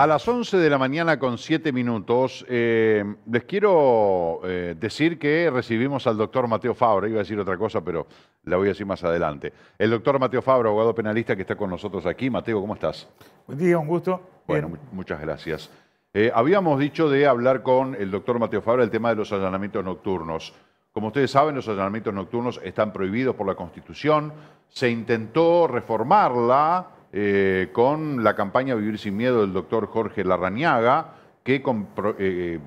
A las 11 de la mañana con 7 minutos, eh, les quiero eh, decir que recibimos al doctor Mateo Fabra, iba a decir otra cosa, pero la voy a decir más adelante. El doctor Mateo Fabra, abogado penalista que está con nosotros aquí. Mateo, ¿cómo estás? Buen día, un gusto. Bueno, muchas gracias. Eh, habíamos dicho de hablar con el doctor Mateo Fabra el tema de los allanamientos nocturnos. Como ustedes saben, los allanamientos nocturnos están prohibidos por la Constitución. Se intentó reformarla eh, con la campaña Vivir sin Miedo del doctor Jorge Larrañaga, que eh,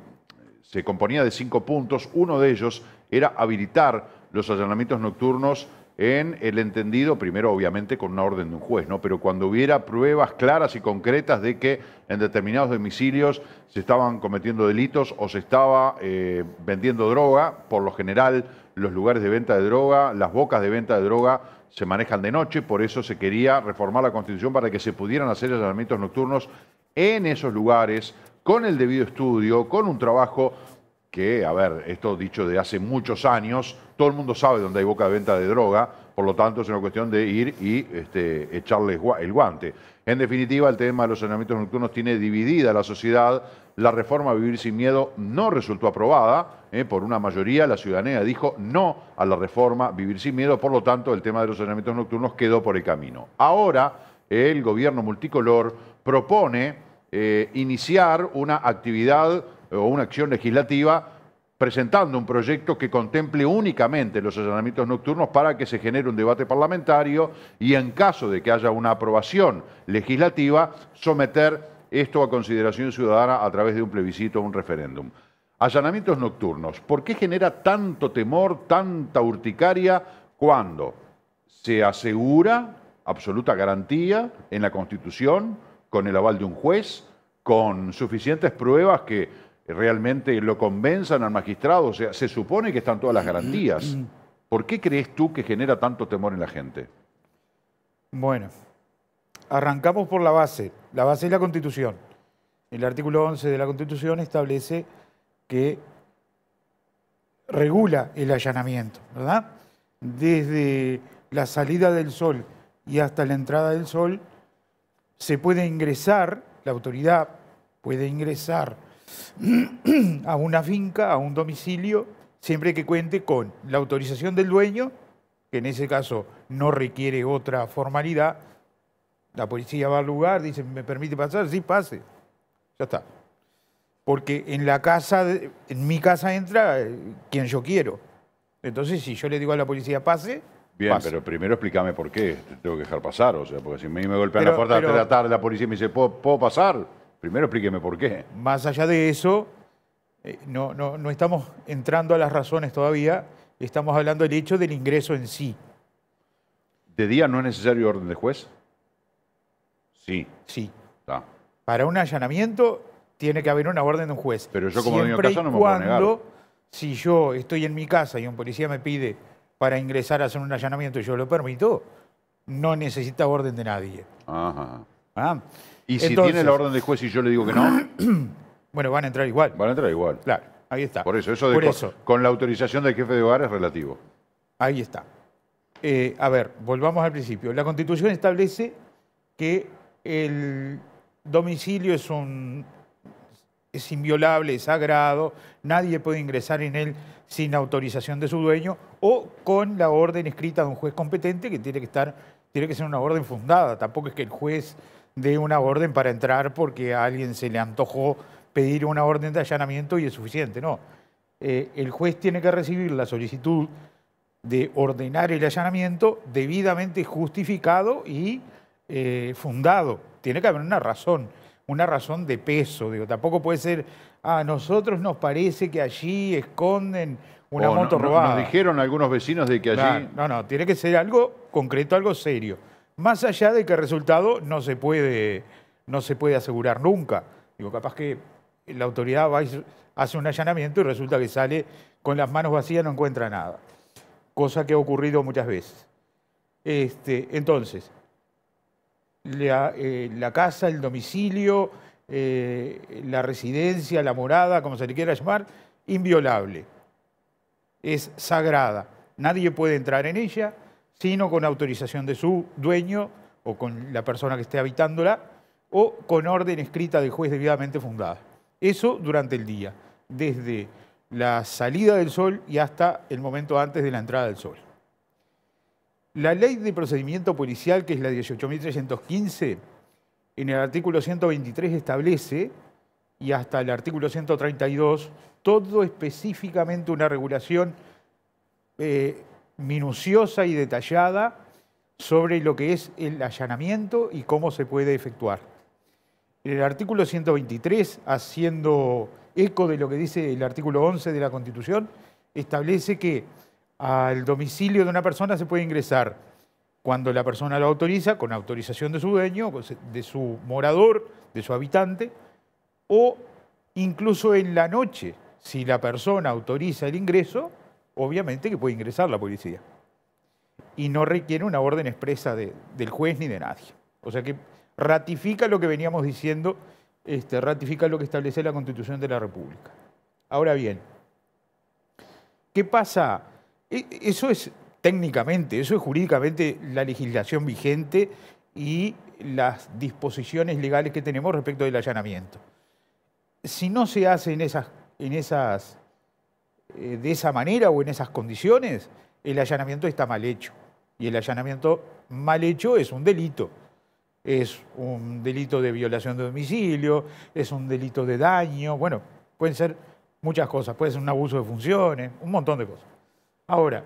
se componía de cinco puntos. Uno de ellos era habilitar los allanamientos nocturnos en el entendido, primero obviamente con una orden de un juez, ¿no? pero cuando hubiera pruebas claras y concretas de que en determinados domicilios se estaban cometiendo delitos o se estaba eh, vendiendo droga, por lo general los lugares de venta de droga, las bocas de venta de droga se manejan de noche, por eso se quería reformar la Constitución para que se pudieran hacer allanamientos nocturnos en esos lugares, con el debido estudio, con un trabajo que, a ver, esto dicho de hace muchos años, todo el mundo sabe dónde hay boca de venta de droga, por lo tanto, es una cuestión de ir y este, echarles el guante. En definitiva, el tema de los saneamientos nocturnos tiene dividida la sociedad. La reforma Vivir sin Miedo no resultó aprobada eh, por una mayoría. La ciudadanía dijo no a la reforma Vivir sin Miedo. Por lo tanto, el tema de los saneamientos nocturnos quedó por el camino. Ahora, el gobierno multicolor propone eh, iniciar una actividad o una acción legislativa presentando un proyecto que contemple únicamente los allanamientos nocturnos para que se genere un debate parlamentario y en caso de que haya una aprobación legislativa, someter esto a consideración ciudadana a través de un plebiscito o un referéndum. Allanamientos nocturnos, ¿por qué genera tanto temor, tanta urticaria cuando se asegura absoluta garantía en la Constitución con el aval de un juez, con suficientes pruebas que realmente lo convenzan al magistrado. O sea, se supone que están todas las garantías. Mm, mm, mm. ¿Por qué crees tú que genera tanto temor en la gente? Bueno, arrancamos por la base. La base es la Constitución. El artículo 11 de la Constitución establece que regula el allanamiento, ¿verdad? Desde la salida del sol y hasta la entrada del sol, se puede ingresar, la autoridad puede ingresar a una finca, a un domicilio, siempre que cuente con la autorización del dueño, que en ese caso no requiere otra formalidad. La policía va al lugar, dice, ¿me permite pasar? Sí, pase. Ya está. Porque en la casa, en mi casa entra eh, quien yo quiero. Entonces, si yo le digo a la policía, pase, Bien, pero primero explícame por qué te tengo que dejar pasar. O sea, porque si a mí me golpean la puerta a de la tarde, la policía me dice, ¿puedo pasar? Primero explíqueme por qué. Más allá de eso, eh, no, no, estamos entrando a las razones todavía, estamos hablando del hecho del ingreso en sí. ¿De día no es necesario orden de juez? Sí. Sí. Para un allanamiento tiene que haber una orden de un juez. Pero yo como dueño de casa no me puedo negar. Si yo estoy en mi casa y un policía me pide para ingresar a hacer un allanamiento y yo lo permito, no necesita orden de nadie. Ajá. Ah, y si tiene la orden del juez y yo le digo que no. bueno, van a entrar igual. Van a entrar igual. Claro, ahí está. Por eso, eso, de Con, la autorización del jefe de hogar es relativo. Ahí está. Eh, a ver, volvamos al principio. La Constitución establece que el domicilio es un es inviolable, es sagrado, nadie puede ingresar en él sin autorización de su dueño o con la orden escrita de un juez competente que tiene que estar, tiene que ser una orden fundada, tampoco es que el juez de una orden para entrar porque a alguien se le antojó pedir una orden de allanamiento y es suficiente, no. Eh, el juez tiene que recibir la solicitud de ordenar el allanamiento debidamente justificado y eh, fundado. Tiene que haber una razón, una razón de peso. Digo, tampoco puede ser, a ah, nosotros nos parece que allí esconden una oh, moto no, Nos dijeron algunos vecinos de que allí... no, no, tiene que ser algo concreto, algo serio. Más allá de que el resultado no se puede, no se puede asegurar nunca. Digo, capaz que la autoridad va hace un allanamiento y resulta que sale con las manos vacías, no encuentra nada. Cosa que ha ocurrido muchas veces. Este, entonces, eh, la, casa, el domicilio, eh, la residencia, la morada, como se le quiera llamar, inviolable. Es sagrada. Nadie puede entrar en ella, sino con autorización de su dueño o con la persona que esté habitándola, o con orden escrita del juez debidamente fundada. Eso durante el día, desde la salida del sol y hasta el momento antes de la entrada del sol. La ley de procedimiento policial, que es la 18.315, en el artículo 123 establece, y hasta el artículo 132, todo específicamente una regulación eh, minuciosa y detallada sobre lo que es el allanamiento y cómo se puede efectuar. El artículo 123, haciendo eco de lo que dice el artículo 11 de la Constitución, establece que al domicilio de una persona se puede ingresar cuando la persona lo autoriza, con autorización de su dueño, de su morador, de su habitante, o incluso en la noche, si la persona autoriza el ingreso, obviamente que puede ingresar la policía. Y no requiere una orden expresa del juez ni de nadie. O sea que ratifica lo que veníamos diciendo, este, ratifica lo que establece la Constitución de la República. Ahora bien, ¿qué pasa? E, eso es técnicamente, eso es jurídicamente la legislación vigente y las disposiciones legales que tenemos respecto del allanamiento. Si no se hace esas, en esas eh, de esa manera o en esas condiciones, el allanamiento está mal hecho. Y el allanamiento mal hecho es un delito. Es un delito de violación de domicilio, es un delito de daño, bueno, pueden ser muchas cosas, puede ser un abuso de funciones, un montón de cosas. Ahora,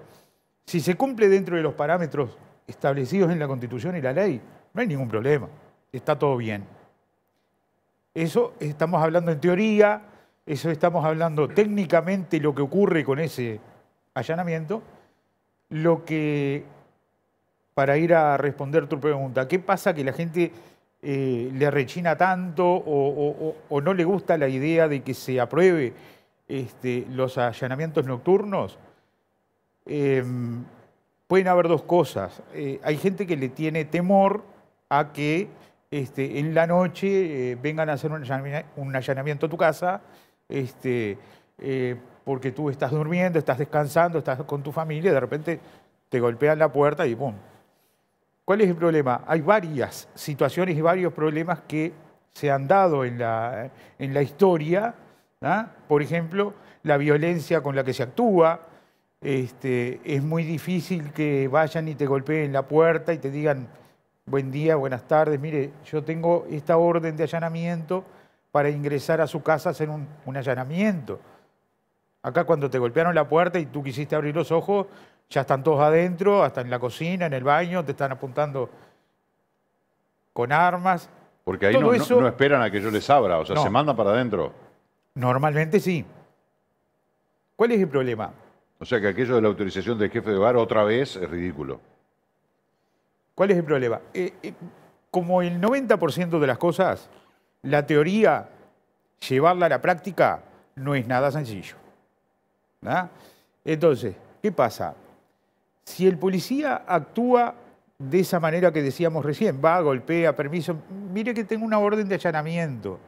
si se cumple dentro de los parámetros establecidos en la Constitución y la ley, no hay ningún problema, está todo bien. Eso estamos hablando en teoría, eso estamos hablando técnicamente lo que ocurre con ese allanamiento. Lo que, para ir a responder tu pregunta, ¿qué pasa que la gente eh, le rechina tanto o, no le gusta la idea de que se apruebe este, los allanamientos nocturnos? Em, pueden haber dos cosas. Eh, hay gente que le tiene temor a que este, en la noche eh, vengan a hacer un allanamiento a tu casa este, eh, porque tú estás durmiendo, estás descansando, estás con tu familia, y de repente te golpean la puerta y ¡pum! ¿Cuál es el problema? Hay varias situaciones y varios problemas que se han dado en la, en la historia. ¿ah? Por ejemplo, la violencia con la que se actúa. Este, es muy difícil que vayan y te golpeen la puerta y te digan, buen día, buenas tardes, mire, yo tengo esta orden de allanamiento para ingresar a su casa a hacer un, allanamiento. Acá cuando te golpearon la puerta y tú quisiste abrir los ojos, ya están todos adentro, hasta en la cocina, en el baño, te están apuntando con armas. Porque ahí no, esperan a que yo les abra, o sea, se mandan para adentro. Normalmente sí. ¿Cuál es el problema? O sea que aquello de la autorización del jefe de bar otra vez es ridículo. ¿Cuál es el problema? Eh, eh, como el 90% de las cosas, la teoría, llevarla a la práctica, no es nada sencillo. Entonces, ¿qué pasa? Si el policía actúa de esa manera que decíamos recién, va, golpea, permiso, mire que tengo una orden de allanamiento.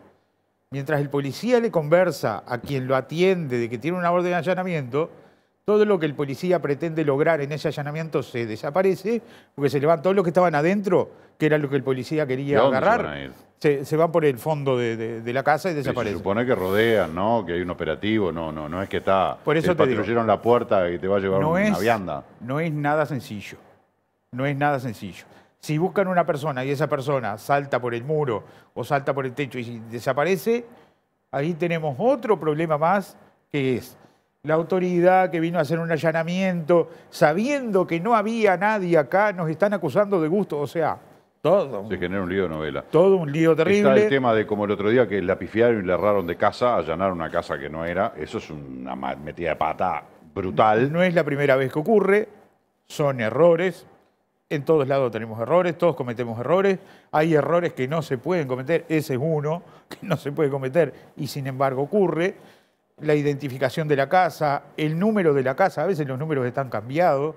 Mientras el policía le conversa a quien lo atiende de que tiene una orden de allanamiento, todo lo que el policía pretende lograr en ese allanamiento se desaparece, porque se levantan todos los que estaban adentro, que era lo que el policía quería agarrar. Se van, por el fondo de, la casa y desaparece Se supone que rodean, ¿no? Que hay un operativo, no, no, no es que está por eso te la puerta y te va a llevar una es, vianda. No es nada sencillo. No es nada sencillo. Si buscan una persona y esa persona salta por el muro o salta por el techo y desaparece, ahí tenemos otro problema más que es la autoridad que vino a hacer un allanamiento, sabiendo que no había nadie acá, nos están acusando de gusto, o sea, todo. Se genera un lío de novela. Todo un lío terrible. Está el tema de como el otro día que la pifiaron y la erraron de casa, allanaron una casa que no era, eso es una metida de pata brutal. No es la primera vez que ocurre, son errores, en todos lados tenemos errores, todos cometemos errores, hay errores que no se pueden cometer, ese es uno que no se puede cometer y sin embargo ocurre la identificación de la casa, el número de la casa, a veces los números están cambiados,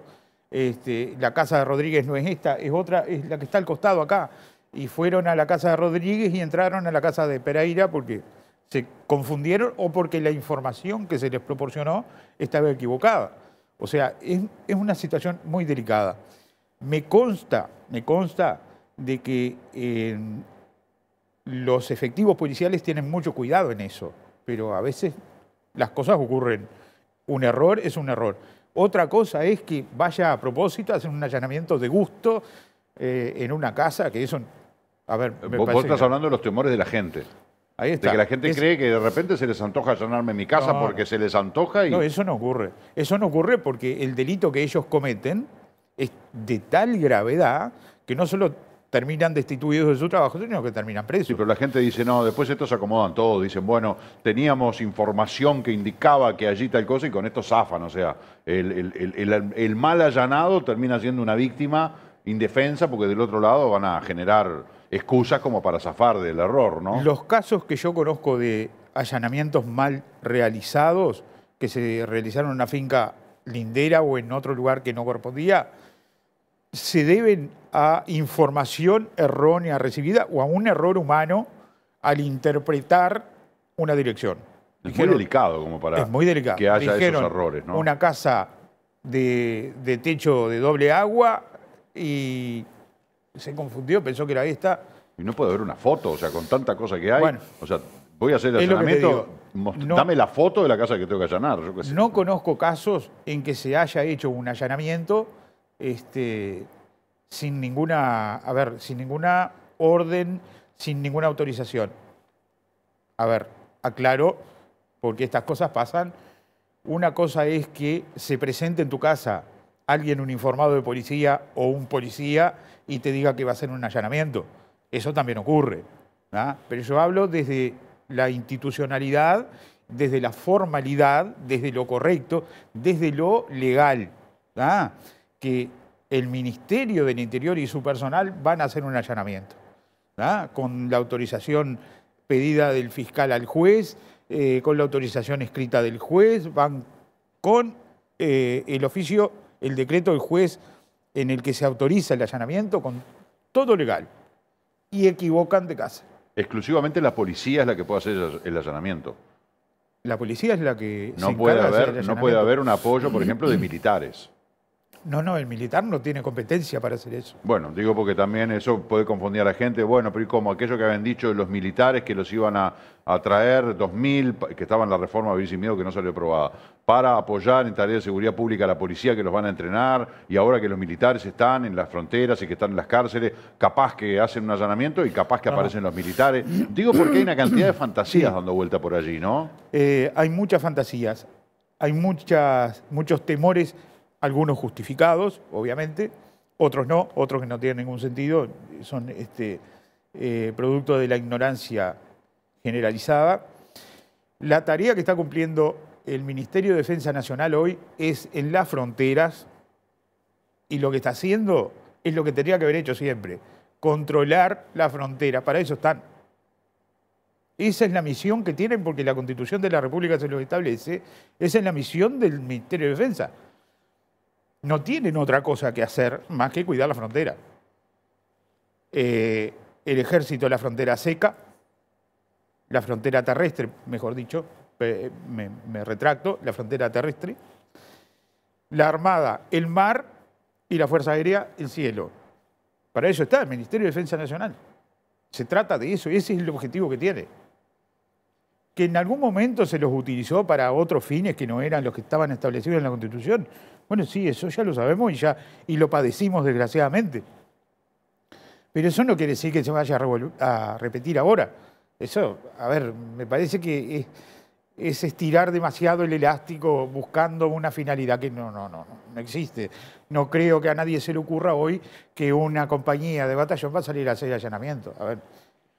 este, la casa de Rodríguez no es esta, es otra, es la que está al costado acá. Y fueron a la casa de Rodríguez y entraron a la casa de Pereira porque se confundieron o porque la información que se les proporcionó estaba equivocada. O sea, es, una situación muy delicada. Me consta, me consta de que eh, los efectivos policiales tienen mucho cuidado en eso, pero a veces las cosas ocurren. Un error es un error. Otra cosa es que vaya a propósito, a hacer un allanamiento de gusto eh, en una casa, que eso... A ver, me vos, estás hablando de los temores de la gente. Ahí está. De que la gente cree que de repente se les antoja allanarme mi casa porque se les antoja y... No, eso no ocurre. Eso no ocurre porque el delito que ellos cometen es de tal gravedad que no solo terminan destituidos de su trabajo, sino que terminan presos. Sí, pero la gente dice, no, después estos se acomodan todos, dicen, bueno, teníamos información que indicaba que allí tal cosa y con esto zafan, o sea, el, el, el mal allanado termina siendo una víctima indefensa porque del otro lado van a generar excusas como para zafar del error, ¿no? Los casos que yo conozco de allanamientos mal realizados, que se realizaron en una finca lindera o en otro lugar que no correspondía, se deben a información errónea recibida o a un error humano al interpretar una dirección. Es muy delicado como para muy que haya esos errores. ¿no? Una casa de, techo de doble agua y se confundió, pensó que era esta. Y no puede haber una foto, o sea, con tanta cosa que hay. Bueno, o sea, voy a hacer el allanamiento, dame la foto de la casa que tengo que allanar. No conozco casos en que se haya hecho un allanamiento este, sin ninguna, a ver, sin ninguna orden, sin ninguna autorización. A ver, aclaro, porque estas cosas pasan. Una cosa es que se presente en tu casa alguien un informado de policía o un policía y te diga que va a hacer un allanamiento. Eso también ocurre. ¿ah? Pero yo hablo desde la institucionalidad, desde la formalidad, desde lo correcto, desde lo legal. ¿ah? Que el Ministerio del Interior y su personal van a hacer un allanamiento, con la autorización pedida del fiscal al juez, eh, con la autorización escrita del juez, van con eh, el oficio, el decreto del juez en el que se autoriza el allanamiento, con todo legal, y equivocan de casa. Exclusivamente la policía es la que puede hacer el allanamiento. La policía es la que... puede, no puede haber un apoyo, por ejemplo, de militares. No, no, el militar no tiene competencia para hacer eso. Bueno, digo porque también eso puede confundir a la gente. Bueno, pero ¿y cómo? Aquello que habían dicho los militares que los iban a, traer, 2.000, que estaban en la reforma Vivir sin Miedo que no salió aprobada, para apoyar en tareas de seguridad pública a la policía que los van a entrenar, y ahora que los militares están en las fronteras y que están en las cárceles, capaz que hacen un allanamiento y capaz que aparecen los militares. Digo porque hay una cantidad de fantasías dando vuelta por allí, ¿no? Eh, hay muchas fantasías, hay muchas, muchos temores algunos justificados, obviamente, otros no, otros que no tienen ningún sentido, son este, eh, producto de la ignorancia generalizada. La tarea que está cumpliendo el Ministerio de Defensa Nacional hoy es en las fronteras y lo que está haciendo es lo que tendría que haber hecho siempre, controlar la frontera. para eso están. Esa es la misión que tienen porque la Constitución de la República se los establece, esa es la misión del Ministerio de Defensa no tienen otra cosa que hacer más que cuidar la frontera. Eh, el ejército la frontera seca, la frontera terrestre, mejor dicho, me, me retracto, la frontera terrestre, la Armada, el mar y la Fuerza Aérea, el cielo. Para eso está el Ministerio de Defensa Nacional. Se trata de eso, ese es el objetivo que tiene que en algún momento se los utilizó para otros fines que no eran los que estaban establecidos en la Constitución. Bueno, sí, eso ya lo sabemos y, ya, y lo padecimos desgraciadamente. Pero eso no quiere decir que se vaya a, repetir ahora. Eso, a ver, me parece que es, estirar demasiado el elástico buscando una finalidad que no, no, no, no existe. No creo que a nadie se le ocurra hoy que una compañía de batallón va a salir a hacer allanamiento. A ver.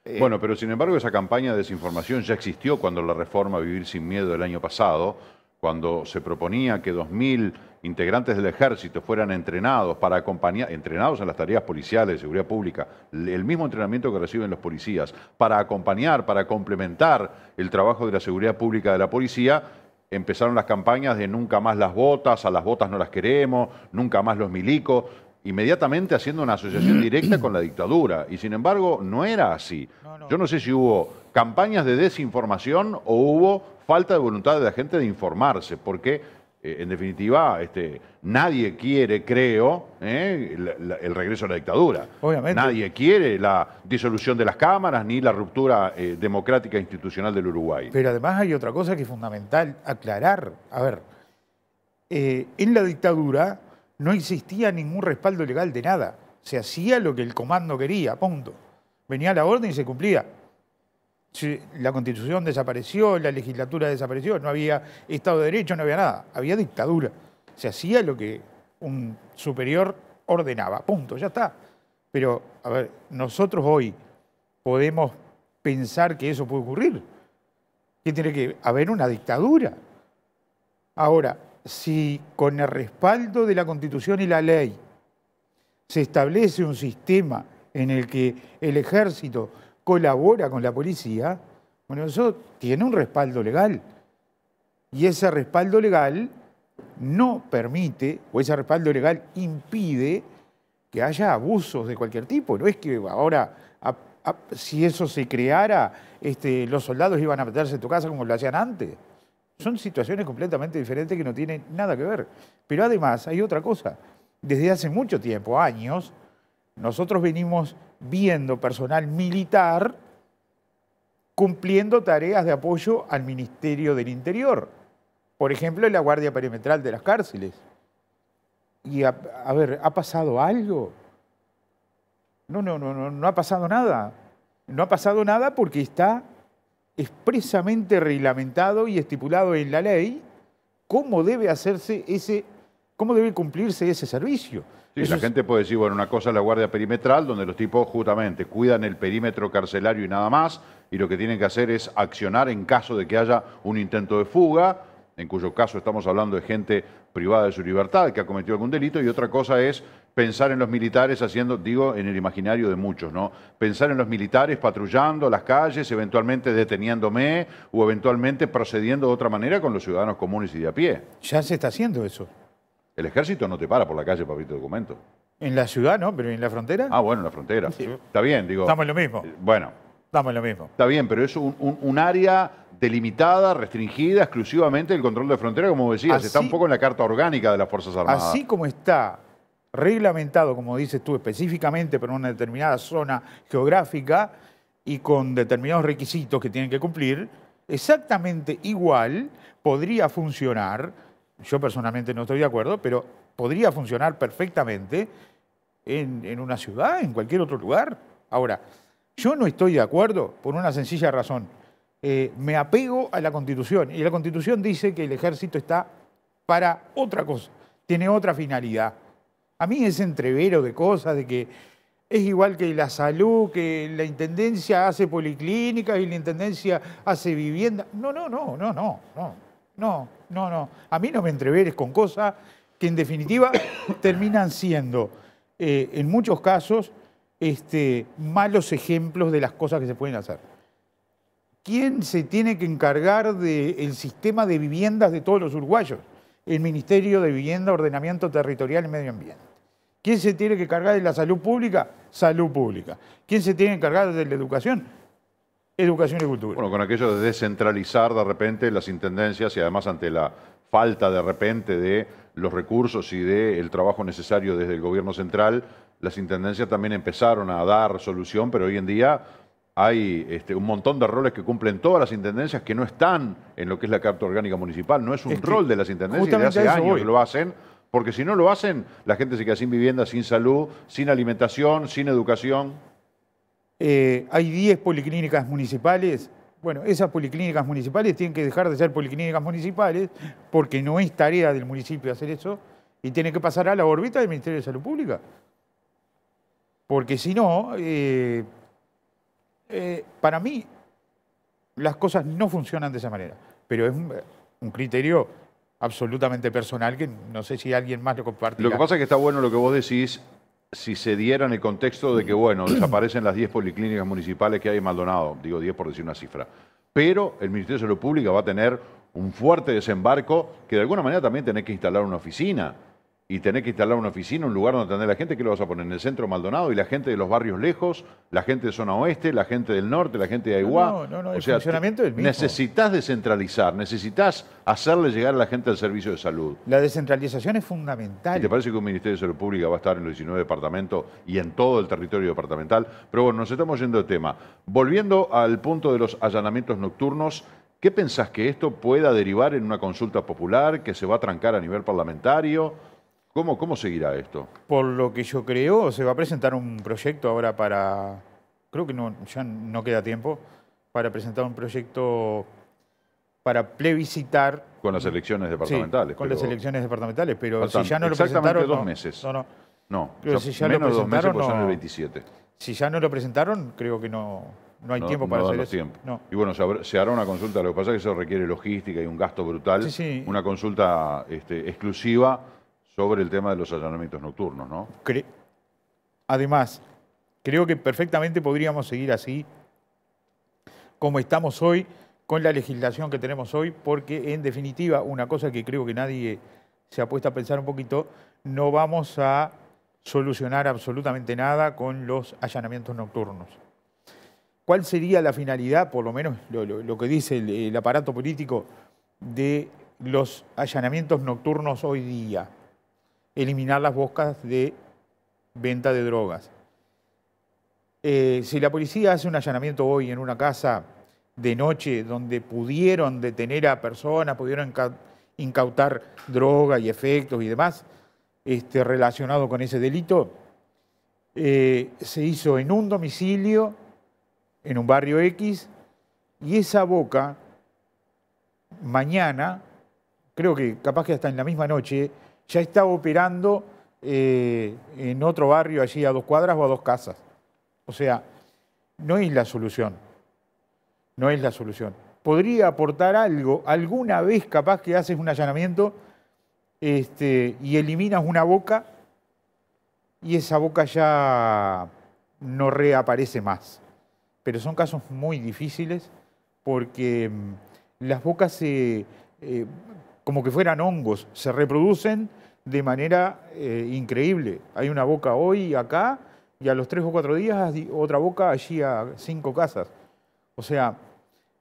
Eh, bueno, pero sin embargo esa campaña de desinformación ya existió cuando la reforma Vivir sin Miedo del año pasado, cuando se proponía que 2.000 integrantes del ejército fueran entrenados para acompañar, entrenados en las tareas policiales de seguridad pública, el mismo entrenamiento que reciben los policías, para acompañar, para complementar el trabajo de la seguridad pública de la policía, empezaron las campañas de nunca más las botas, a las botas no las queremos, nunca más los milicos inmediatamente haciendo una asociación directa con la dictadura. Y sin embargo, no era así. Yo no sé si hubo campañas de desinformación o hubo falta de voluntad de la gente de informarse, porque eh, en definitiva este, nadie quiere, creo, eh, el, regreso a la dictadura. Obviamente. Nadie quiere la disolución de las cámaras ni la ruptura eh, democrática e institucional del Uruguay. Pero además hay otra cosa que es fundamental aclarar. A ver, en la dictadura no existía ningún respaldo legal de nada. Se hacía lo que el comando quería, punto. Venía la orden y se cumplía. La constitución desapareció, la legislatura desapareció, no había Estado de Derecho, no había nada. Había dictadura. Se hacía lo que un superior ordenaba, punto, ya está. Pero, a ver, nosotros hoy podemos pensar que eso puede ocurrir. Que tiene que haber una dictadura. Ahora, si con el respaldo de la Constitución y la ley se establece un sistema en el que el ejército colabora con la policía, bueno, eso tiene un respaldo legal. Y ese respaldo legal no permite, o ese respaldo legal impide que haya abusos de cualquier tipo. No es que ahora, si eso se creara, este, los soldados iban a meterse en tu casa como lo hacían antes. Son situaciones completamente diferentes que no tienen nada que ver. Pero además hay otra cosa. Desde hace mucho tiempo, años, nosotros venimos viendo personal militar cumpliendo tareas de apoyo al Ministerio del Interior. Por ejemplo, en la Guardia Perimetral de las Cárceles. Y a, ver, ¿ha pasado algo? No, no, no, no, no ha pasado nada. No ha pasado nada porque está expresamente reglamentado y estipulado en la ley cómo debe hacerse ese, cómo debe cumplirse ese servicio. Sí, la gente puede decir, bueno, una cosa es la guardia perimetral, donde los tipos justamente cuidan el perímetro carcelario y nada más, y lo que tienen que hacer es accionar en caso de que haya un intento de fuga, en cuyo caso estamos hablando de gente privada de su libertad, que ha cometido algún delito, y otra cosa es pensar en los militares haciendo, digo, en el imaginario de muchos, ¿no? Pensar en los militares patrullando las calles, eventualmente deteniéndome o eventualmente procediendo de otra manera con los ciudadanos comunes y de a pie. Ya se está haciendo eso. El ejército no te para por la calle para documento. En la ciudad, ¿no? Pero en la frontera. Ah, bueno, en la frontera. Está bien, digo. Estamos en lo mismo. Eh, bueno. Estamos en lo mismo. Está bien, pero es un, área delimitada, restringida exclusivamente el control de frontera, como decías. está un poco en la carta orgánica de las Fuerzas Armadas. Así como está reglamentado, como dices tú, específicamente para una determinada zona geográfica y con determinados requisitos que tienen que cumplir, exactamente igual podría funcionar, yo personalmente no estoy de acuerdo, pero podría funcionar perfectamente en, una ciudad, en cualquier otro lugar. Ahora, yo no estoy de acuerdo por una sencilla razón. Eh, me apego a la Constitución y la Constitución dice que el ejército está para otra cosa, tiene otra finalidad. A mí es entrevero de cosas, de que es igual que la salud, que la intendencia hace policlínicas y la intendencia hace vivienda. No, no, no, no, no, no, no, no, no. A mí no me entreveres con cosas que en definitiva terminan siendo, eh, en muchos casos, este, malos ejemplos de las cosas que se pueden hacer. ¿Quién se tiene que encargar del sistema de viviendas de todos los uruguayos? El Ministerio de Vivienda, Ordenamiento Territorial y Medio Ambiente. ¿Quién se tiene que cargar de la salud pública? Salud pública. ¿Quién se tiene que cargar de la educación? Educación y cultura. Bueno, con aquello de descentralizar de repente las intendencias y además ante la falta de repente de los recursos y del trabajo necesario desde el gobierno central, las intendencias también empezaron a dar solución, pero hoy en día hay este, un montón de roles que cumplen todas las intendencias que no están en lo que es la Carta Orgánica Municipal. No es un rol de las intendencias, de hace años que lo hacen porque si no lo hacen, la gente se queda sin vivienda, sin salud, sin alimentación, sin educación. Eh, hay 10 policlínicas municipales. Bueno, esas policlínicas municipales tienen que dejar de ser policlínicas municipales porque no es tarea del municipio hacer eso y tiene que pasar a la órbita del Ministerio de Salud Pública. Porque si no, eh, eh, para mí las cosas no funcionan de esa manera. Pero es un criterio absolutamente personal que no sé si alguien más lo comparte. Lo que pasa es que está bueno lo que vos decís si se diera en el contexto de que, bueno, desaparecen las 10 policlínicas municipales que hay en Maldonado, digo 10 por decir una cifra, pero el Ministerio de Salud Pública va a tener un fuerte desembarco que de alguna manera también tenés que instalar una oficina y tenés que instalar una oficina, un lugar donde atender la gente, ¿qué lo vas a poner? En el centro Maldonado y la gente de los barrios lejos, la gente de zona oeste, la gente del norte, la gente de Aiguá. No, no, no, el funcionamiento es el mismo. Necesitas descentralizar, necesitas hacerle llegar a la gente al servicio de salud. La descentralización es fundamental. ¿Y te parece que un Ministerio de Salud Pública va a estar en los 19 departamentos y en todo el territorio departamental? Pero bueno, nos estamos yendo de tema. Volviendo al punto de los allanamientos nocturnos, ¿qué pensás que esto pueda derivar en una consulta popular que se va a trancar a nivel parlamentario? ¿Cómo, seguirá esto? Por lo que yo creo, se va a presentar un proyecto ahora para, creo que ya no queda tiempo, para presentar un proyecto para plebiscitar... Con las elecciones departamentales. con las elecciones departamentales, pero si ya no lo presentaron... dos meses. No, no. No, si ya menos dos meses, no, el 27. Si ya no lo presentaron, creo que no, no hay tiempo para hacer eso. Tiempo. No. Y bueno, se, hará una consulta, lo que pasa es que eso requiere logística y un gasto brutal. Sí, Una consulta este, exclusiva sobre el tema de los allanamientos nocturnos, ¿no? Además, creo que perfectamente podríamos seguir así como estamos hoy con la legislación que tenemos hoy, porque en definitiva, una cosa que creo que nadie se ha puesto a pensar un poquito, no vamos a solucionar absolutamente nada con los allanamientos nocturnos. ¿Cuál sería la finalidad, por lo menos lo, que dice el aparato político, de los allanamientos nocturnos hoy día? eliminar las bocas de venta de drogas. Eh, si la policía hace un allanamiento hoy en una casa de noche donde pudieron detener a personas, pudieron incautar droga y efectos y demás este, relacionado con ese delito, eh, se hizo en un domicilio, en un barrio X, y esa boca, mañana, creo que capaz que hasta en la misma noche, ya estaba operando eh, en otro barrio allí a dos cuadras o a dos casas. O sea, no es la solución. No es la solución. Podría aportar algo, alguna vez capaz que haces un allanamiento este, y eliminas una boca y esa boca ya no reaparece más. Pero son casos muy difíciles porque mm, las bocas se, eh, como que fueran hongos, se reproducen de manera eh, increíble. Hay una boca hoy acá y a los tres o cuatro días otra boca allí a cinco casas. O sea,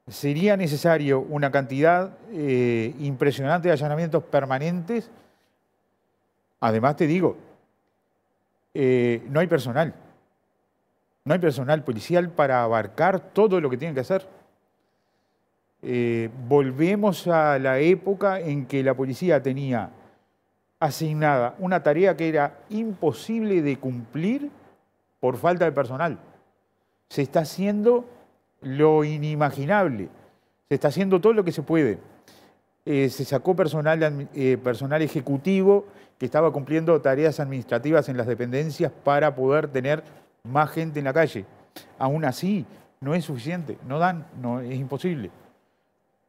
sería necesario una cantidad eh, impresionante de allanamientos permanentes. Además te digo, eh, no hay personal. No hay personal policial para abarcar todo lo que tienen que hacer. Eh, volvemos a la época en que la policía tenía asignada una tarea que era imposible de cumplir por falta de personal. Se está haciendo lo inimaginable, se está haciendo todo lo que se puede. Eh, se sacó personal, eh, personal ejecutivo que estaba cumpliendo tareas administrativas en las dependencias para poder tener más gente en la calle. Aún así, no es suficiente, no dan, no, es imposible.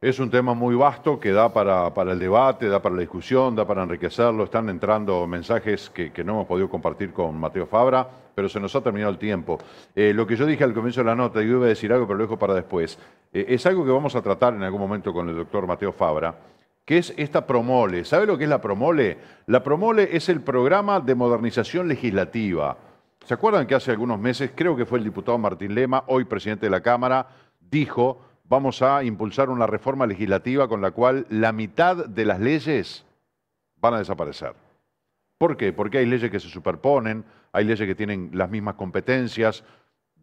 Es un tema muy vasto que da para, el debate, da para la discusión, da para enriquecerlo. Están entrando mensajes que, no hemos podido compartir con Mateo Fabra, pero se nos ha terminado el tiempo. Eh, lo que yo dije al comienzo de la nota, yo iba a decir algo, pero lo dejo para después, eh, es algo que vamos a tratar en algún momento con el doctor Mateo Fabra, que es esta Promole. ¿Sabe lo que es la Promole? La Promole es el programa de modernización legislativa. ¿Se acuerdan que hace algunos meses, creo que fue el diputado Martín Lema, hoy presidente de la Cámara, dijo vamos a impulsar una reforma legislativa con la cual la mitad de las leyes van a desaparecer. ¿Por qué? Porque hay leyes que se superponen, hay leyes que tienen las mismas competencias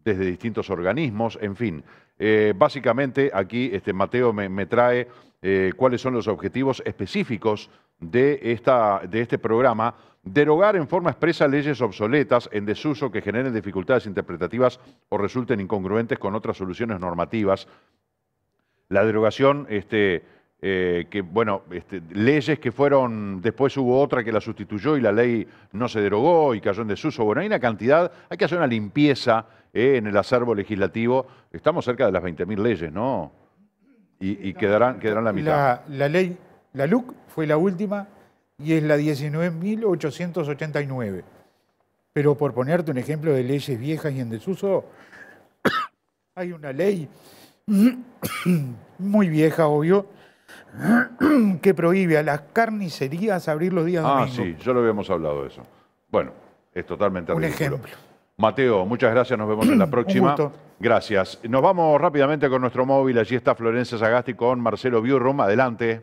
desde distintos organismos, en fin. Eh, básicamente aquí este, Mateo me, trae eh, cuáles son los objetivos específicos de, esta, de este programa. Derogar en forma expresa leyes obsoletas en desuso que generen dificultades interpretativas o resulten incongruentes con otras soluciones normativas la derogación, este, eh, que, bueno, este, leyes que fueron, después hubo otra que la sustituyó y la ley no se derogó y cayó en desuso. Bueno, hay una cantidad, hay que hacer una limpieza eh, en el acervo legislativo. Estamos cerca de las 20.000 leyes, ¿no? Y, quedarán, quedarán la mitad. la ley, la LUC fue la última y es la 19.889. Pero por ponerte un ejemplo de leyes viejas y en desuso, hay una ley muy vieja, obvio, que prohíbe a las carnicerías abrir los días ah, domingos. Ah, sí, ya lo habíamos hablado de eso. Bueno, es totalmente Un ejemplo. Mateo, muchas gracias, nos vemos en la próxima. Gracias. Nos vamos rápidamente con nuestro móvil, allí está Florencia Sagasti con Marcelo Biurrum. Adelante.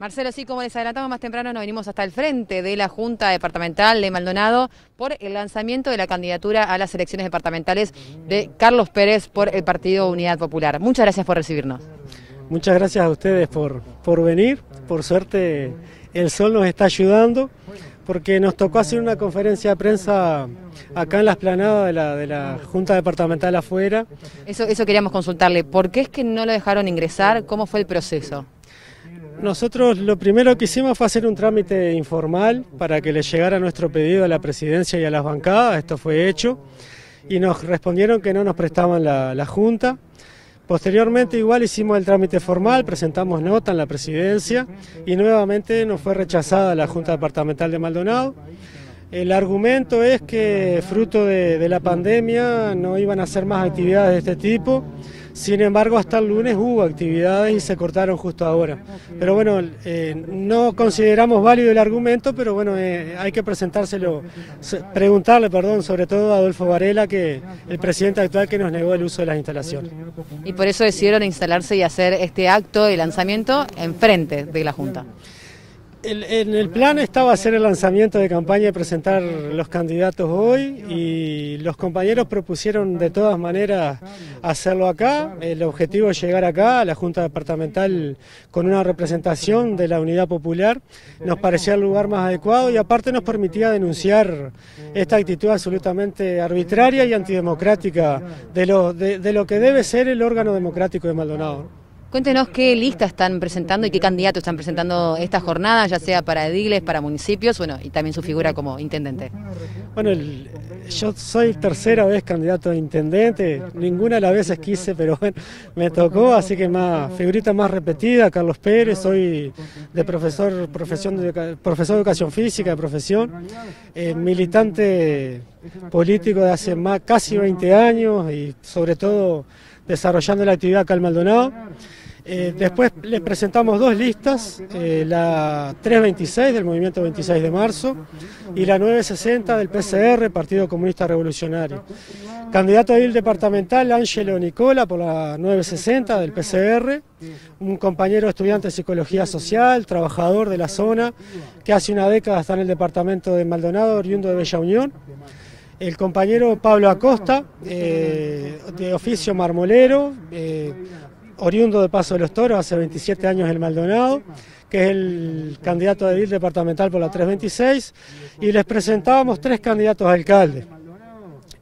Marcelo, sí, como les adelantamos más temprano, nos venimos hasta el frente de la Junta Departamental de Maldonado por el lanzamiento de la candidatura a las elecciones departamentales de Carlos Pérez por el Partido Unidad Popular. Muchas gracias por recibirnos. Muchas gracias a ustedes por, por venir. Por suerte, el sol nos está ayudando porque nos tocó hacer una conferencia de prensa acá en la esplanada de la, de la Junta Departamental afuera. Eso, eso queríamos consultarle. ¿Por qué es que no lo dejaron ingresar? ¿Cómo fue el proceso? Nosotros lo primero que hicimos fue hacer un trámite informal para que le llegara nuestro pedido a la presidencia y a las bancadas, esto fue hecho, y nos respondieron que no nos prestaban la, junta. Posteriormente igual hicimos el trámite formal, presentamos nota en la presidencia y nuevamente nos fue rechazada la Junta Departamental de Maldonado. El argumento es que fruto de, de la pandemia no iban a hacer más actividades de este tipo, sin embargo, hasta el lunes hubo actividades y se cortaron justo ahora. Pero bueno, eh, no consideramos válido el argumento, pero bueno, eh, hay que presentárselo, preguntarle, perdón, sobre todo a Adolfo Varela, que el presidente actual que nos negó el uso de las instalaciones. Y por eso decidieron instalarse y hacer este acto de lanzamiento enfrente de la Junta. El, en el plan estaba hacer el lanzamiento de campaña y presentar los candidatos hoy y los compañeros propusieron de todas maneras hacerlo acá. El objetivo es llegar acá a la Junta Departamental con una representación de la Unidad Popular. Nos parecía el lugar más adecuado y aparte nos permitía denunciar esta actitud absolutamente arbitraria y antidemocrática de lo que debe ser el órgano democrático de Maldonado. Cuéntenos qué lista están presentando y qué candidatos están presentando esta jornada, ya sea para ediles, para municipios, bueno, y también su figura como intendente. Bueno, yo soy tercera vez candidato a intendente, ninguna de las veces quise, pero bueno, me tocó, así que más figurita más repetida, Carlos Pérez, soy de profesor, profesión de, profesor de educación física de profesión, eh, militante político de hace más, casi 20 años y sobre todo desarrollando la actividad acá en Maldonado. Eh, después les presentamos dos listas, eh, la 326 del Movimiento 26 de Marzo y la 960 del PCR, Partido Comunista Revolucionario. Candidato a departamental, Ángelo Nicola, por la 960 del PCR, un compañero estudiante de Psicología Social, trabajador de la zona, que hace una década está en el departamento de Maldonado, oriundo de Bella Unión el compañero Pablo Acosta, eh, de oficio marmolero, oriundo de Paso de los Toros, hace 27 años el Maldonado, que es el candidato de edil departamental por la 326, y les presentábamos tres candidatos a alcalde.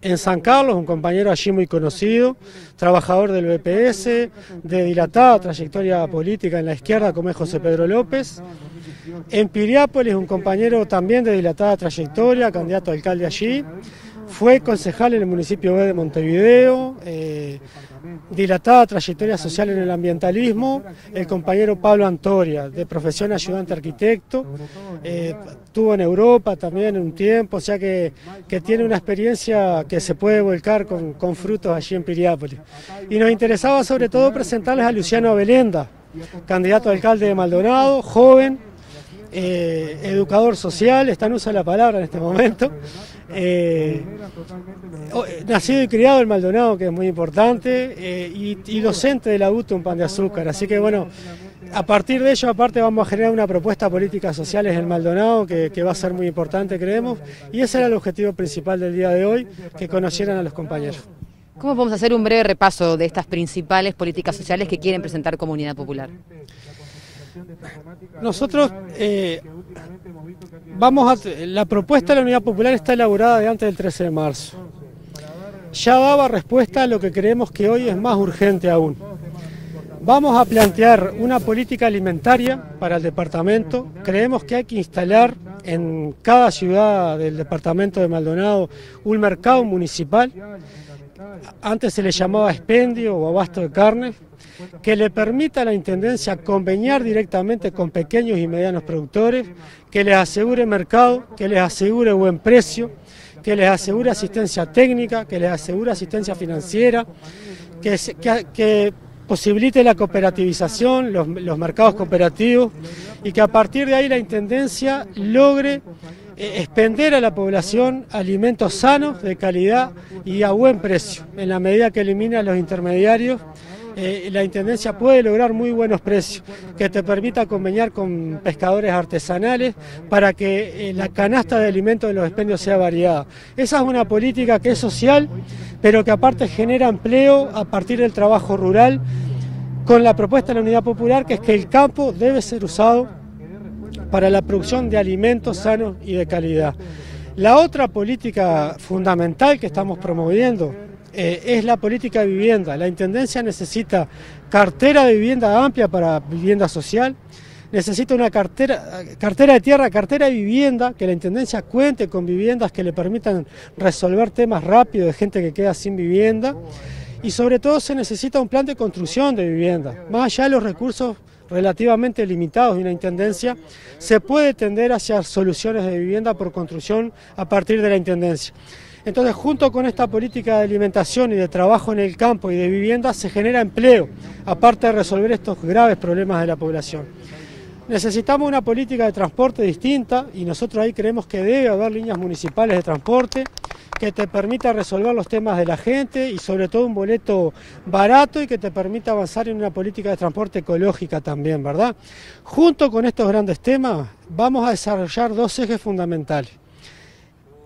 En San Carlos, un compañero allí muy conocido, trabajador del BPS, de dilatada trayectoria política en la izquierda, como es José Pedro López. En Piriápolis, un compañero también de dilatada trayectoria, candidato a alcalde allí. Fue concejal en el municipio de Montevideo, eh, dilatada trayectoria social en el ambientalismo. El compañero Pablo Antoria, de profesión ayudante arquitecto, eh, estuvo en Europa también un tiempo, o sea que, tiene una experiencia que se puede volcar con, con frutos allí en Piriápolis. Y nos interesaba sobre todo presentarles a Luciano Belenda, candidato a alcalde de Maldonado, joven eh, educador social, está en la palabra en este momento. Eh, eh, nacido y criado en Maldonado, que es muy importante, y, docente de la UTU un Pan de Azúcar. Así que bueno, a partir de ello, aparte, vamos a generar una propuesta política políticas sociales en Maldonado que, que, va a ser muy importante, creemos. Y ese era el objetivo principal del día de hoy, que conocieran a los compañeros. ¿Cómo podemos hacer un breve repaso de estas principales políticas sociales que quieren presentar Comunidad Popular? Nosotros eh, vamos a la propuesta de la Unidad Popular está elaborada de antes del 13 de marzo. Ya daba respuesta a lo que creemos que hoy es más urgente aún. Vamos a plantear una política alimentaria para el departamento. Creemos que hay que instalar en cada ciudad del departamento de Maldonado un mercado municipal antes se le llamaba expendio o abasto de carne, que le permita a la Intendencia conveniar directamente con pequeños y medianos productores, que les asegure mercado, que les asegure buen precio, que les asegure asistencia técnica, que les asegure asistencia financiera, que, posibilite la cooperativización, los mercados cooperativos y que a partir de ahí la Intendencia logre eh, expender a la población alimentos sanos, de calidad y a buen precio. En la medida que elimina los intermediarios, eh, la Intendencia puede lograr muy buenos precios, que te permita conveniar con pescadores artesanales para que eh, la canasta de alimentos de los expendios sea variada. Esa es una política que es social, pero que aparte genera empleo a partir del trabajo rural, con la propuesta de la Unidad Popular, que es que el campo debe ser usado para la producción de alimentos sanos y de calidad. La otra política fundamental que estamos promoviendo eh, es la política de vivienda. La Intendencia necesita cartera de vivienda amplia para vivienda social, necesita una cartera, cartera de tierra, cartera de vivienda, que la Intendencia cuente con viviendas que le permitan resolver temas rápido de gente que queda sin vivienda y sobre todo se necesita un plan de construcción de vivienda, más allá de los recursos relativamente limitados de una intendencia, se puede tender hacia soluciones de vivienda por construcción a partir de la intendencia. Entonces, junto con esta política de alimentación y de trabajo en el campo y de vivienda, se genera empleo, aparte de resolver estos graves problemas de la población. Necesitamos una política de transporte distinta y nosotros ahí creemos que debe haber líneas municipales de transporte que te permita resolver los temas de la gente y sobre todo un boleto barato y que te permita avanzar en una política de transporte ecológica también, ¿verdad? Junto con estos grandes temas vamos a desarrollar dos ejes fundamentales.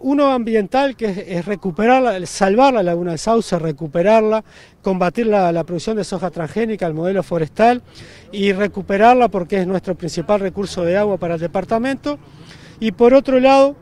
Uno ambiental que es, salvar la laguna de Sauce, recuperarla, combatir la, producción de soja transgénica, el modelo forestal y recuperarla porque es nuestro principal recurso de agua para el departamento. Y por otro lado,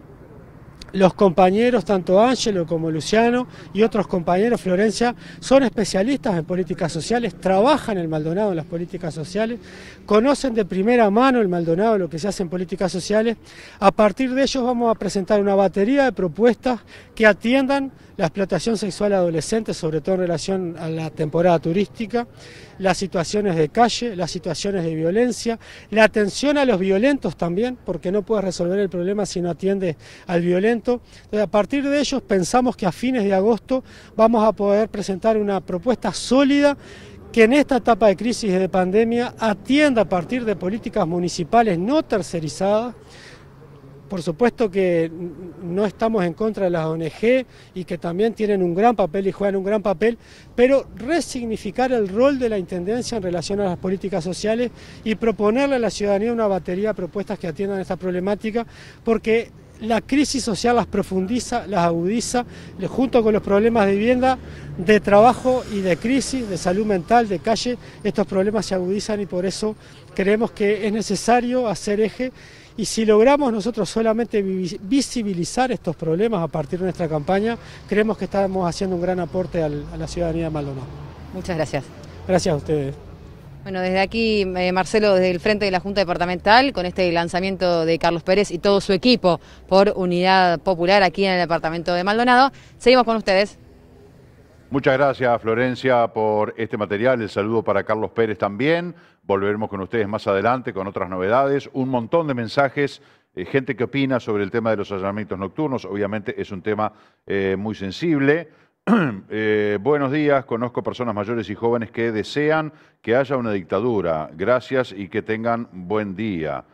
los compañeros, tanto Ángelo como Luciano y otros compañeros, Florencia, son especialistas en políticas sociales, trabajan en Maldonado en las políticas sociales, conocen de primera mano el Maldonado, lo que se hace en políticas sociales. A partir de ellos vamos a presentar una batería de propuestas que atiendan la explotación sexual adolescente, sobre todo en relación a la temporada turística las situaciones de calle, las situaciones de violencia, la atención a los violentos también, porque no puedes resolver el problema si no atiendes al violento. Entonces, a partir de ellos pensamos que a fines de agosto vamos a poder presentar una propuesta sólida que en esta etapa de crisis y de pandemia atienda a partir de políticas municipales no tercerizadas por supuesto que no estamos en contra de las ONG y que también tienen un gran papel y juegan un gran papel, pero resignificar el rol de la Intendencia en relación a las políticas sociales y proponerle a la ciudadanía una batería de propuestas que atiendan esta problemática, porque la crisis social las profundiza, las agudiza, junto con los problemas de vivienda, de trabajo y de crisis, de salud mental, de calle, estos problemas se agudizan y por eso creemos que es necesario hacer eje y si logramos nosotros solamente visibilizar estos problemas a partir de nuestra campaña, creemos que estamos haciendo un gran aporte a la ciudadanía de Maldonado. Muchas gracias. Gracias a ustedes. Bueno, desde aquí, eh, Marcelo, desde el frente de la Junta Departamental, con este lanzamiento de Carlos Pérez y todo su equipo por Unidad Popular aquí en el departamento de Maldonado, seguimos con ustedes. Muchas gracias, Florencia, por este material. El saludo para Carlos Pérez también. Volveremos con ustedes más adelante con otras novedades. Un montón de mensajes eh, gente que opina sobre el tema de los allanamientos nocturnos. Obviamente es un tema eh, muy sensible. Eh, buenos días, conozco personas mayores y jóvenes que desean que haya una dictadura. Gracias y que tengan buen día.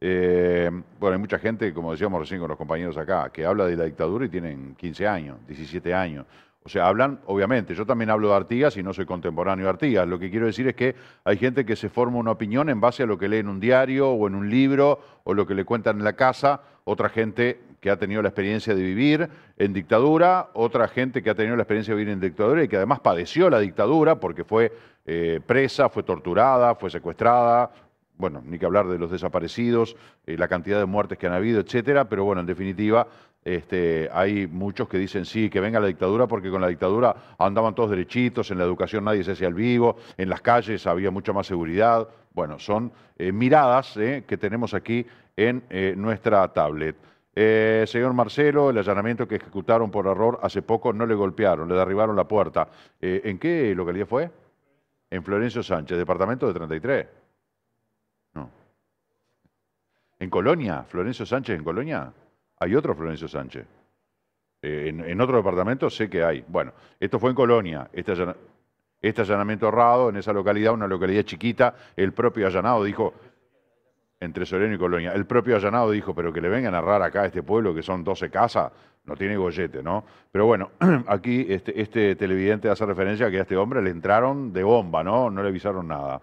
Eh, bueno, hay mucha gente, como decíamos recién con los compañeros acá, que habla de la dictadura y tienen 15 años, 17 años. O sea, hablan, obviamente, yo también hablo de Artigas y no soy contemporáneo de Artigas. Lo que quiero decir es que hay gente que se forma una opinión en base a lo que lee en un diario o en un libro o lo que le cuentan en la casa. Otra gente que ha tenido la experiencia de vivir en dictadura, otra gente que ha tenido la experiencia de vivir en dictadura y que además padeció la dictadura porque fue eh, presa, fue torturada, fue secuestrada, bueno, ni que hablar de los desaparecidos, eh, la cantidad de muertes que han habido, etcétera, pero bueno, en definitiva, este, hay muchos que dicen sí, que venga la dictadura, porque con la dictadura andaban todos derechitos, en la educación nadie se hacía al vivo, en las calles había mucha más seguridad. Bueno, son eh, miradas que tenemos aquí en nuestra tablet. Eh, señor Marcelo, el allanamiento que ejecutaron por error hace poco no le golpearon, le derribaron la puerta. Eh, ¿En qué localidad fue? En Florencio Sánchez, departamento de 33. No. ¿En Colonia? ¿Florencio Sánchez en Colonia? Hay otro Florencio Sánchez. Eh, en, otro departamento sé que hay. Bueno, esto fue en Colonia. Este, este allanamiento errado en esa localidad, una localidad chiquita, el propio allanado dijo, entre Soriano y Colonia. El propio Allanado dijo, pero que le vengan a narrar acá a este pueblo que son 12 casas, no tiene gollete, ¿no? Pero bueno, aquí este, este, televidente hace referencia a que a este hombre le entraron de bomba, ¿no? No le avisaron nada.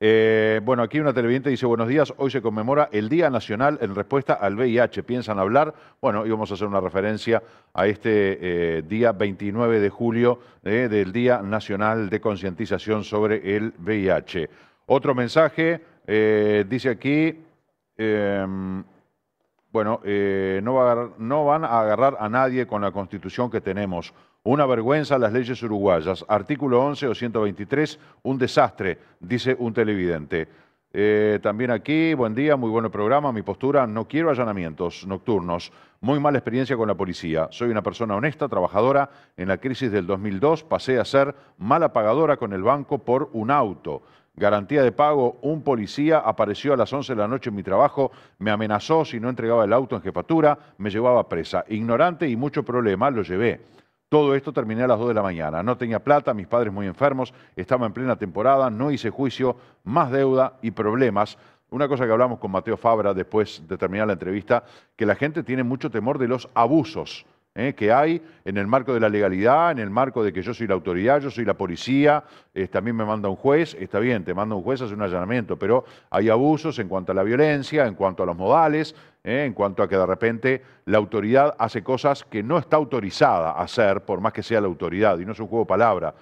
Eh, bueno, aquí una televidente dice, buenos días, hoy se conmemora el Día Nacional en respuesta al VIH, ¿piensan hablar? Bueno, íbamos vamos a hacer una referencia a este eh, día 29 de julio eh, del Día Nacional de Concientización sobre el VIH. Otro mensaje, eh, dice aquí, em, bueno, eh, no, van a agarrar a nadie con la constitución que tenemos. Una vergüenza las leyes uruguayas. Artículo 11 o 123, un desastre, dice un televidente. Eh, también aquí, buen día, muy buen programa. Mi postura, no quiero allanamientos nocturnos. Muy mala experiencia con la policía. Soy una persona honesta, trabajadora. En la crisis del 2002 pasé a ser mala pagadora con el banco por un auto garantía de pago, un policía apareció a las 11 de la noche en mi trabajo, me amenazó si no entregaba el auto en jefatura, me llevaba presa. Ignorante y mucho problema, lo llevé. Todo esto terminé a las 2 de la mañana. No tenía plata, mis padres muy enfermos, estaba en plena temporada, no hice juicio, más deuda y problemas. Una cosa que hablamos con Mateo Fabra después de terminar la entrevista, que la gente tiene mucho temor de los abusos. ¿eh? que hay en el marco de la legalidad, en el marco de que yo soy la autoridad, yo soy la policía, eh, también me manda un juez, está bien, te manda un juez, hace un allanamiento, pero hay abusos en cuanto a la violencia, en cuanto a los modales, ¿eh? en cuanto a que de repente la autoridad hace cosas que no está autorizada a hacer, por más que sea la autoridad, y no es un juego de palabra.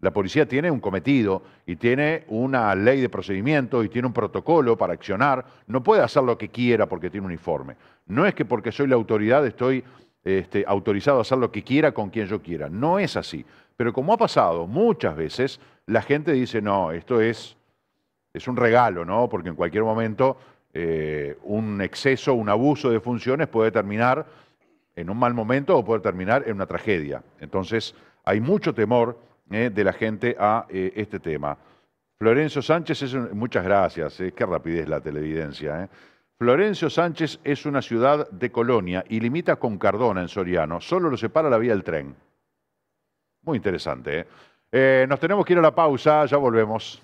La policía tiene un cometido y tiene una ley de procedimiento y tiene un protocolo para accionar. No puede hacer lo que quiera porque tiene un informe. No es que porque soy la autoridad estoy este, autorizado a hacer lo que quiera con quien yo quiera. No es así. Pero como ha pasado muchas veces, la gente dice, no, esto es, es un regalo, ¿no? Porque en cualquier momento eh, un exceso, un abuso de funciones puede terminar en un mal momento o puede terminar en una tragedia. Entonces, hay mucho temor eh, de la gente a eh, este tema. Florencio Sánchez es Muchas gracias, eh, qué rapidez la televidencia. Florencio Sánchez es una ciudad de Colonia y limita con Cardona en Soriano. Solo lo separa la vía del tren. Muy interesante. nos tenemos que ir a la pausa, ya volvemos.